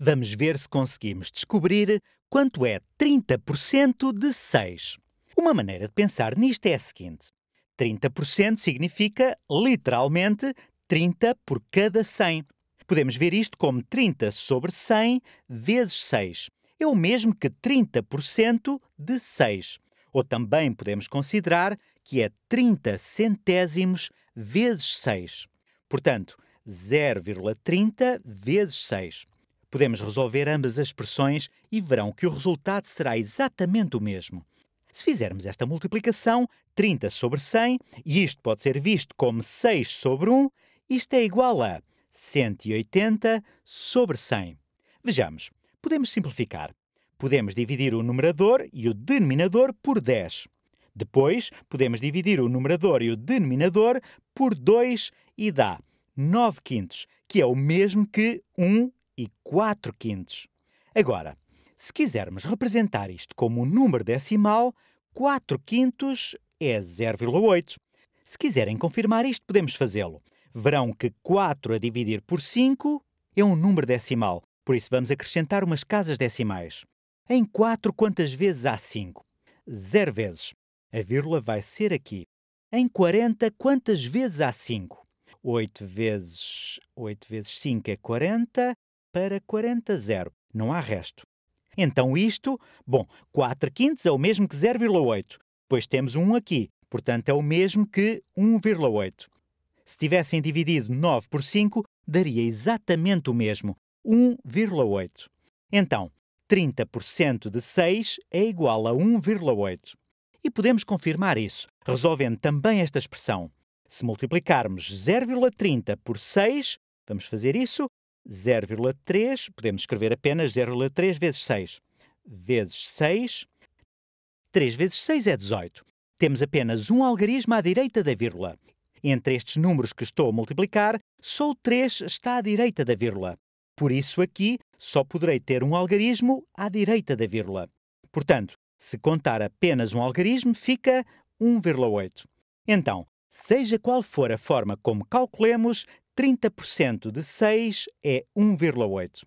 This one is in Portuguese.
Vamos ver se conseguimos descobrir quanto é 30% de 6. Uma maneira de pensar nisto é a seguinte: 30% significa literalmente 30 por cada 100. Podemos ver isto como 30 sobre 100 vezes 6. É o mesmo que 30% de 6. Ou também podemos considerar que é 30 centésimos vezes 6. Portanto, 0,30 vezes 6. Podemos resolver ambas as expressões e verão que o resultado será exatamente o mesmo. Se fizermos esta multiplicação, 30 sobre 100, e isto pode ser visto como 6 sobre 1, isto é igual a 180 sobre 100. Vejamos, podemos simplificar. Podemos dividir o numerador e o denominador por 10. Depois, podemos dividir o numerador e o denominador por 2 e dá 9 quintos, que é o mesmo que 1 4 quintos. Agora, se quisermos representar isto como um número decimal, 4 quintos é 0,8. Se quiserem confirmar isto, podemos fazê-lo. Verão que 4 a dividir por 5 é um número decimal, por isso vamos acrescentar umas casas decimais. Em 4, quantas vezes há 5? 0 vezes. A vírgula vai ser aqui. Em 40, quantas vezes há 5? 8 vezes 8 vezes 5 é 40, para 40 zero. Não há resto. Então isto, bom, 4 quintos é o mesmo que 0,8, pois temos 1 aqui, portanto é o mesmo que 1,8. Se tivessem dividido 9 por 5, daria exatamente o mesmo, 1,8. Então, 30% de 6 é igual a 1,8. E podemos confirmar isso, resolvendo também esta expressão. Se multiplicarmos 0,30 por 6, vamos fazer isso, 0,3, podemos escrever apenas 0,3 vezes 6. Vezes 6, 3 vezes 6 é 18. Temos apenas um algarismo à direita da vírgula. Entre estes números que estou a multiplicar, só o 3 está à direita da vírgula. Por isso, aqui só poderei ter um algarismo à direita da vírgula. Portanto, se contar apenas um algarismo, fica 1,8. Então, seja qual for a forma como calculemos, 30% de 6 é 1,8.